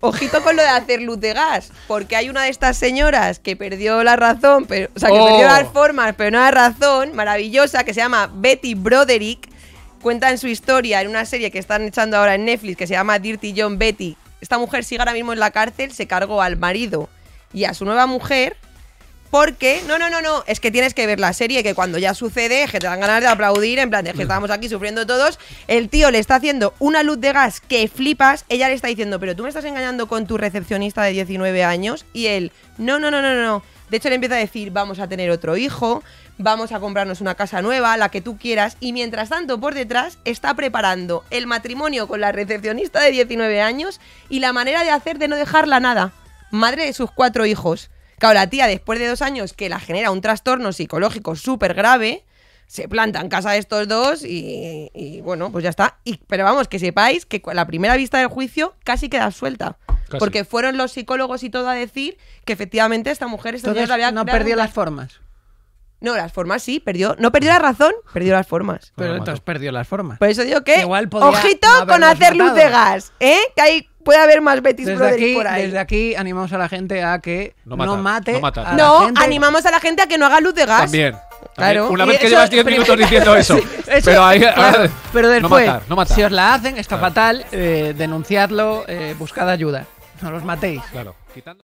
Ojito con lo de hacer luz de gas, porque hay una de estas señoras que perdió la razón, pero, o sea, que perdió oh. las formas, pero no la razón, maravillosa, que se llama Betty Broderick. Cuenta en su historia en una serie que están echando ahora en Netflix que se llama Dirty John Betty. Esta mujer sigue ahora mismo en la cárcel, se cargó al marido y a su nueva mujer porque, no, no, no, no, es que tienes que ver la serie que cuando ya sucede, que te dan ganas de aplaudir, en plan, de que mm. estábamos aquí sufriendo todos, el tío le está haciendo una luz de gas que flipas, ella le está diciendo, pero tú me estás engañando con tu recepcionista de 19 años, y él, no, no, no, no, no, de hecho le empieza a decir, vamos a tener otro hijo, vamos a comprarnos una casa nueva, la que tú quieras, y mientras tanto por detrás está preparando el matrimonio con la recepcionista de 19 años y la manera de hacer de no dejarla nada, madre de sus cuatro hijos. Claro, la tía, después de dos años que la genera un trastorno psicológico súper grave, se planta en casa de estos dos y, bueno, pues ya está. pero vamos, que sepáis que la primera vista del juicio casi queda suelta. Porque fueron los psicólogos y todo a decir que efectivamente esta mujer, esta Entonces, había No perdió las formas. No, las formas sí, perdió. No perdió la razón, perdió las formas. Pero entonces perdió las formas. Por eso digo que. Igual ojito con hacer luz de gas, ¿eh? Que hay puede haber más Betis desde aquí, por ahí. Desde aquí animamos a la gente a que no, mate. No, a la animamos a la gente a que no haga luz de gas. También. Claro. Una vez que llevas 10 minutos diciendo eso. pero, ahí, después, si os la hacen, está fatal, eh, denunciadlo, eh, buscad ayuda. No los matéis. Claro.